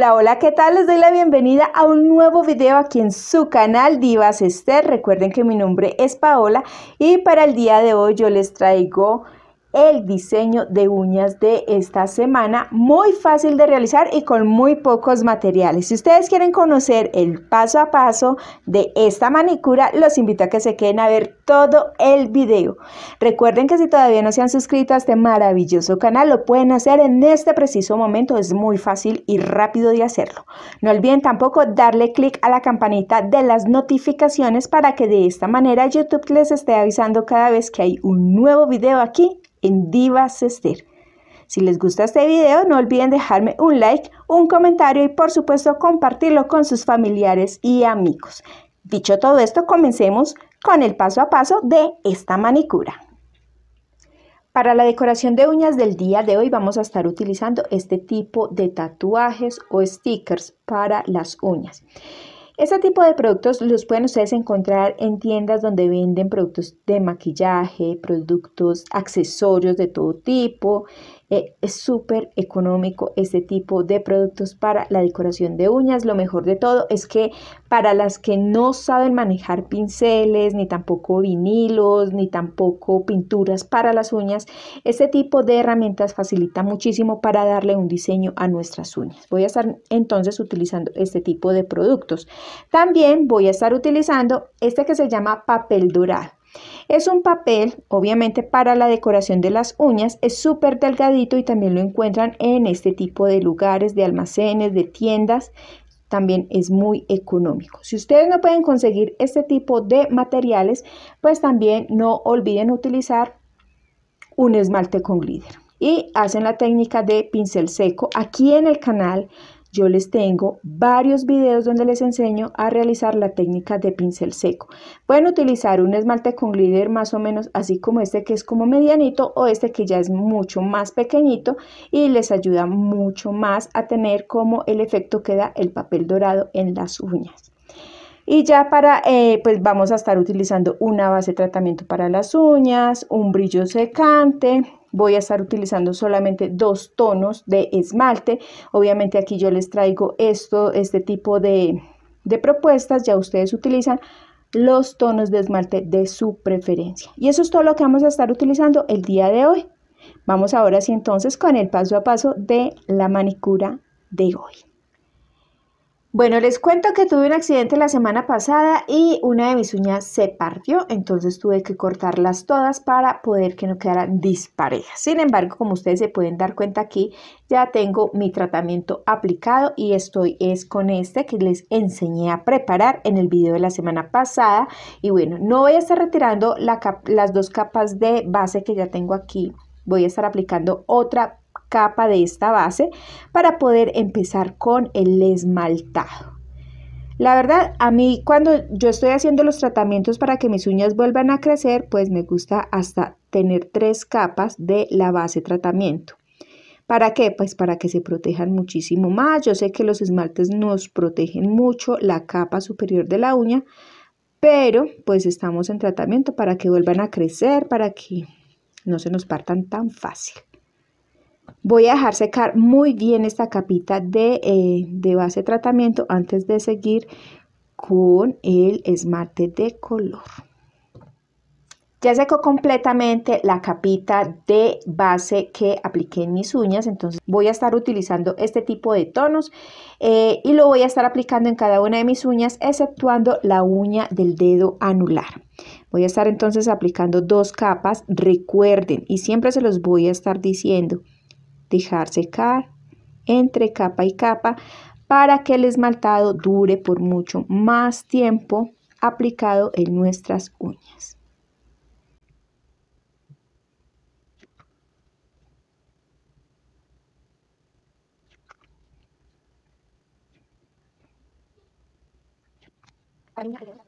Hola, hola, ¿qué tal? Les doy la bienvenida a un nuevo video aquí en su canal Divas Esther. Recuerden que mi nombre es Paola y para el día de hoy yo les traigo el diseño de uñas de esta semana, muy fácil de realizar y con muy pocos materiales. Si ustedes quieren conocer el paso a paso de esta manicura, los invito a que se queden a ver todo el video. Recuerden que si todavía no se han suscrito a este maravilloso canal, lo pueden hacer en este preciso momento, es muy fácil y rápido de hacerlo. No olviden tampoco darle clic a la campanita de las notificaciones para que de esta manera YouTube les esté avisando cada vez que hay un nuevo video aquí en Diva cester Si les gusta este video, no olviden dejarme un like, un comentario y por supuesto compartirlo con sus familiares y amigos. Dicho todo esto, comencemos con el paso a paso de esta manicura. Para la decoración de uñas del día de hoy vamos a estar utilizando este tipo de tatuajes o stickers para las uñas. Este tipo de productos los pueden ustedes encontrar en tiendas donde venden productos de maquillaje, productos accesorios de todo tipo, eh, es súper económico este tipo de productos para la decoración de uñas. Lo mejor de todo es que para las que no saben manejar pinceles, ni tampoco vinilos, ni tampoco pinturas para las uñas, este tipo de herramientas facilita muchísimo para darle un diseño a nuestras uñas. Voy a estar entonces utilizando este tipo de productos. También voy a estar utilizando este que se llama papel dorado. Es un papel, obviamente para la decoración de las uñas, es súper delgadito y también lo encuentran en este tipo de lugares, de almacenes, de tiendas. También es muy económico. Si ustedes no pueden conseguir este tipo de materiales, pues también no olviden utilizar un esmalte con glitter. Y hacen la técnica de pincel seco. Aquí en el canal yo les tengo varios videos donde les enseño a realizar la técnica de pincel seco. Pueden utilizar un esmalte con glitter más o menos así como este que es como medianito o este que ya es mucho más pequeñito y les ayuda mucho más a tener como el efecto que da el papel dorado en las uñas. Y ya para, eh, pues vamos a estar utilizando una base de tratamiento para las uñas, un brillo secante. Voy a estar utilizando solamente dos tonos de esmalte. Obviamente aquí yo les traigo esto, este tipo de propuestas. Ya ustedes utilizan los tonos de esmalte de su preferencia. Y eso es todo lo que vamos a estar utilizando el día de hoy. Vamos ahora sí entonces con el paso a paso de la manicura de hoy. Bueno, les cuento que tuve un accidente la semana pasada y una de mis uñas se partió, entonces tuve que cortarlas todas para poder que no quedaran disparejas. Sin embargo, como ustedes se pueden dar cuenta aquí, ya tengo mi tratamiento aplicado y estoy es con este que les enseñé a preparar en el video de la semana pasada. Y bueno, no voy a estar retirando las dos capas de base que ya tengo aquí voy a estar aplicando otra capa de esta base para poder empezar con el esmaltado. La verdad, a mí cuando yo estoy haciendo los tratamientos para que mis uñas vuelvan a crecer, pues me gusta hasta tener tres capas de la base tratamiento. ¿Para qué? Pues para que se protejan muchísimo más. Yo sé que los esmaltes nos protegen mucho la capa superior de la uña, pero pues estamos en tratamiento para que vuelvan a crecer, para que no se nos partan tan fácil. Voy a dejar secar muy bien esta capita de, eh, base tratamiento antes de seguir con el esmalte de color. Ya secó completamente la capita de base que apliqué en mis uñas, entonces voy a estar utilizando este tipo de tonos eh, y lo voy a estar aplicando en cada una de mis uñas, exceptuando la uña del dedo anular. Voy a estar entonces aplicando dos capas, recuerden, y siempre se los voy a estar diciendo, dejar secar entre capa y capa para que el esmaltado dure por mucho más tiempo aplicado en nuestras uñas.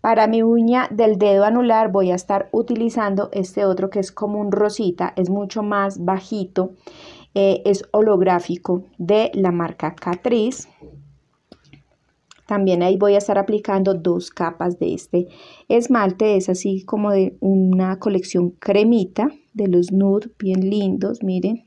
Para mi uña del dedo anular voy a estar utilizando este otro que es como un rosita, es mucho más bajito eh, es holográfico de la marca Catriz. También ahí voy a estar aplicando dos capas de este esmalte. Es así como de una colección cremita de los nude bien lindos, miren.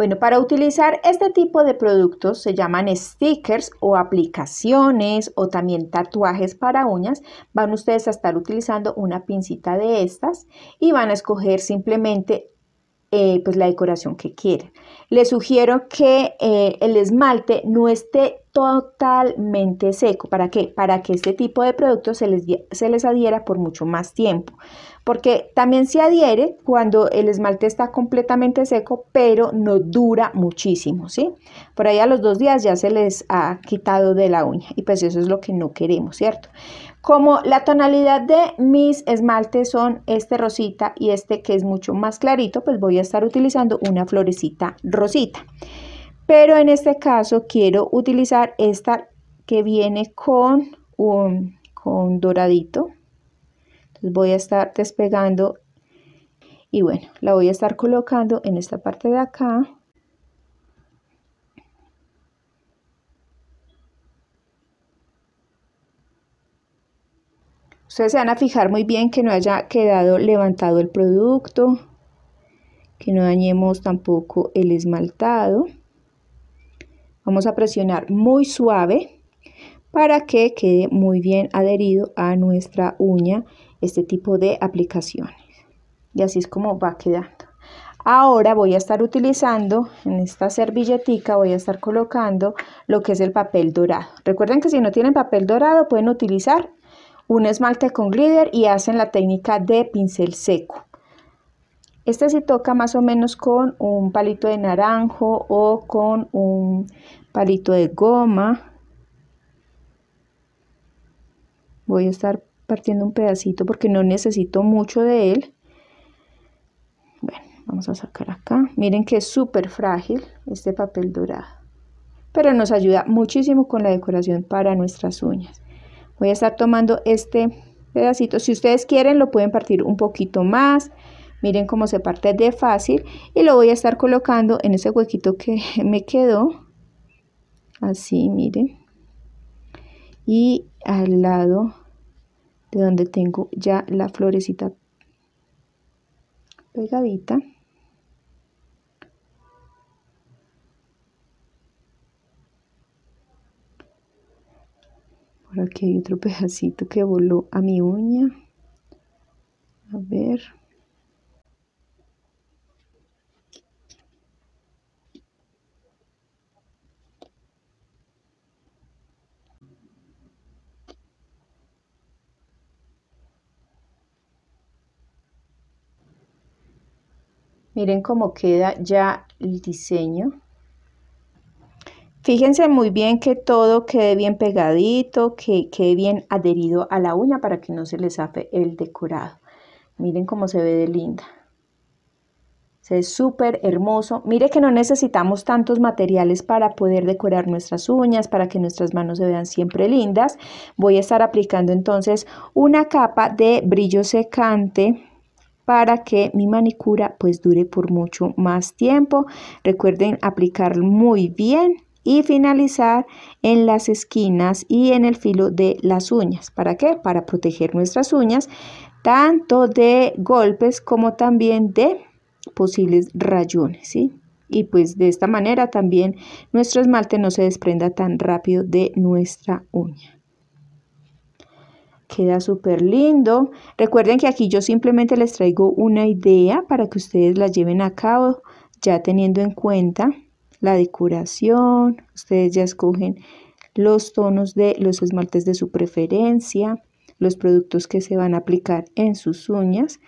Bueno, para utilizar este tipo de productos se llaman stickers o aplicaciones o también tatuajes para uñas. Van ustedes a estar utilizando una pincita de estas y van a escoger simplemente eh, pues la decoración que quiere Les sugiero que eh, el esmalte no esté totalmente seco. ¿Para qué? Para que este tipo de productos se les, se les adhiera por mucho más tiempo. Porque también se adhiere cuando el esmalte está completamente seco, pero no dura muchísimo, ¿sí? Por ahí a los dos días ya se les ha quitado de la uña y pues eso es lo que no queremos, ¿cierto? Como la tonalidad de mis esmaltes son este rosita y este que es mucho más clarito, pues voy a estar utilizando una florecita rosita. Pero en este caso quiero utilizar esta que viene con un con doradito. Entonces voy a estar despegando y bueno, la voy a estar colocando en esta parte de acá Ustedes se van a fijar muy bien que no haya quedado levantado el producto, que no dañemos tampoco el esmaltado. Vamos a presionar muy suave para que quede muy bien adherido a nuestra uña este tipo de aplicaciones. Y así es como va quedando. Ahora voy a estar utilizando en esta servilletica, voy a estar colocando lo que es el papel dorado. Recuerden que si no tienen papel dorado pueden utilizar un esmalte con glitter y hacen la técnica de pincel seco. Este se toca más o menos con un palito de naranjo o con un palito de goma. Voy a estar partiendo un pedacito porque no necesito mucho de él. Bueno, vamos a sacar acá. Miren que es súper frágil este papel dorado. Pero nos ayuda muchísimo con la decoración para nuestras uñas. Voy a estar tomando este pedacito. Si ustedes quieren lo pueden partir un poquito más. Miren cómo se parte de fácil. Y lo voy a estar colocando en ese huequito que me quedó. Así, miren. Y al lado de donde tengo ya la florecita pegadita. Por aquí hay otro pedacito que voló a mi uña. A ver. Miren cómo queda ya el diseño. Fíjense muy bien que todo quede bien pegadito, que quede bien adherido a la uña para que no se les zafe el decorado. Miren cómo se ve de linda. Se ve súper hermoso. Mire que no necesitamos tantos materiales para poder decorar nuestras uñas, para que nuestras manos se vean siempre lindas. Voy a estar aplicando entonces una capa de brillo secante para que mi manicura pues dure por mucho más tiempo. Recuerden aplicar muy bien y finalizar en las esquinas y en el filo de las uñas. ¿Para qué? Para proteger nuestras uñas tanto de golpes como también de posibles rayones, ¿sí? Y pues de esta manera también nuestro esmalte no se desprenda tan rápido de nuestra uña. Queda súper lindo. Recuerden que aquí yo simplemente les traigo una idea para que ustedes la lleven a cabo ya teniendo en cuenta la decoración, ustedes ya escogen los tonos de los esmaltes de su preferencia, los productos que se van a aplicar en sus uñas.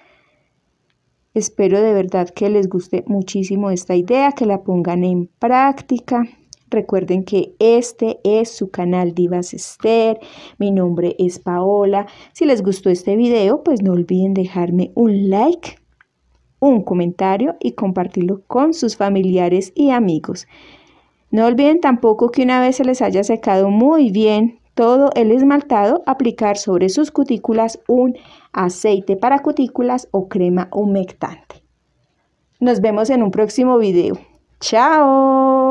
Espero de verdad que les guste muchísimo esta idea, que la pongan en práctica. Recuerden que este es su canal Divas Esther. Mi nombre es Paola. Si les gustó este video, pues no olviden dejarme un like un comentario y compartirlo con sus familiares y amigos. No olviden tampoco que una vez se les haya secado muy bien todo el esmaltado, aplicar sobre sus cutículas un aceite para cutículas o crema humectante. Nos vemos en un próximo video. ¡Chao!